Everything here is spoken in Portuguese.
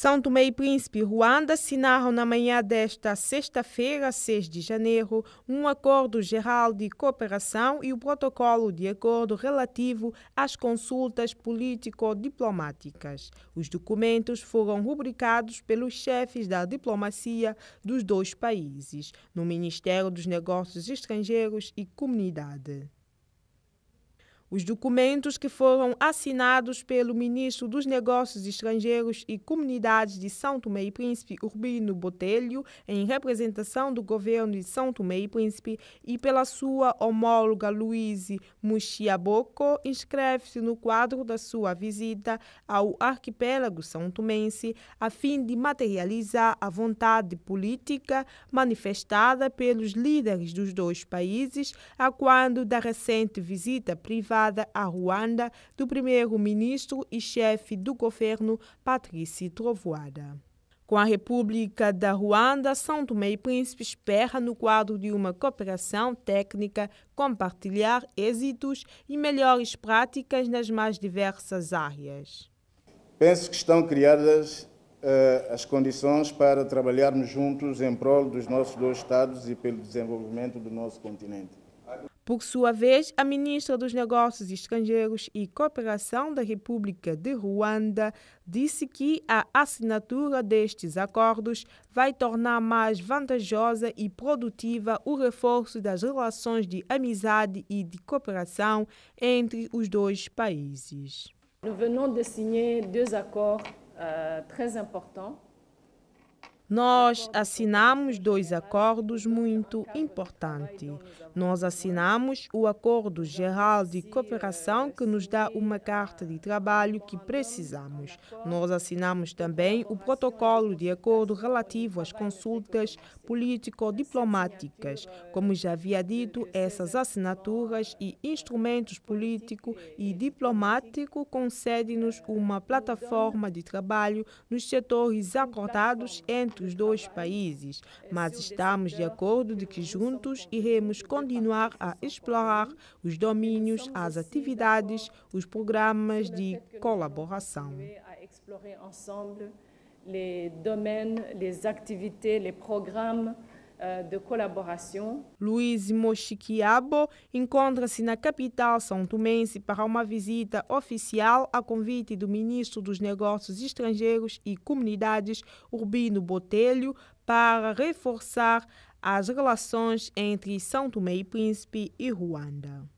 São Tomé e Príncipe e Ruanda assinaram na manhã desta sexta-feira, 6 de janeiro, um acordo geral de cooperação e o protocolo de acordo relativo às consultas político-diplomáticas. Os documentos foram rubricados pelos chefes da diplomacia dos dois países, no Ministério dos Negócios Estrangeiros e Comunidade. Os documentos que foram assinados pelo ministro dos Negócios Estrangeiros e Comunidades de São Tomé e Príncipe, Urbino Botelho, em representação do governo de São Tomé e Príncipe, e pela sua homóloga Luiz Muxiaboco, inscreve-se no quadro da sua visita ao arquipélago são tomense, a fim de materializar a vontade política manifestada pelos líderes dos dois países, a quando da recente visita privada levada à Ruanda do primeiro-ministro e chefe do governo Patrice Trovoada. Com a República da Ruanda, São Tomé e Príncipe espera, no quadro de uma cooperação técnica, compartilhar êxitos e melhores práticas nas mais diversas áreas. Penso que estão criadas uh, as condições para trabalharmos juntos em prol dos nossos dois Estados e pelo desenvolvimento do nosso continente. Por sua vez, a ministra dos Negócios Estrangeiros e Cooperação da República de Ruanda disse que a assinatura destes acordos vai tornar mais vantajosa e produtiva o reforço das relações de amizade e de cooperação entre os dois países. Nós venons de signer dois acordos uh, très nós assinamos dois acordos muito importantes. Nós assinamos o Acordo Geral de Cooperação, que nos dá uma carta de trabalho que precisamos. Nós assinamos também o Protocolo de Acordo relativo às consultas político-diplomáticas. Como já havia dito, essas assinaturas e instrumentos político e diplomático concedem-nos uma plataforma de trabalho nos setores acordados entre entre os dois países, mas estamos de acordo de que juntos iremos continuar a explorar os domínios, as atividades, os programas de colaboração. Les domaines, les activités, les programmes Euh, de colaboração. Luiz Mochiquiabo encontra-se na capital São Tomense para uma visita oficial a convite do ministro dos Negócios Estrangeiros e Comunidades, Urbino Botelho, para reforçar as relações entre São Tomé e Príncipe e Ruanda.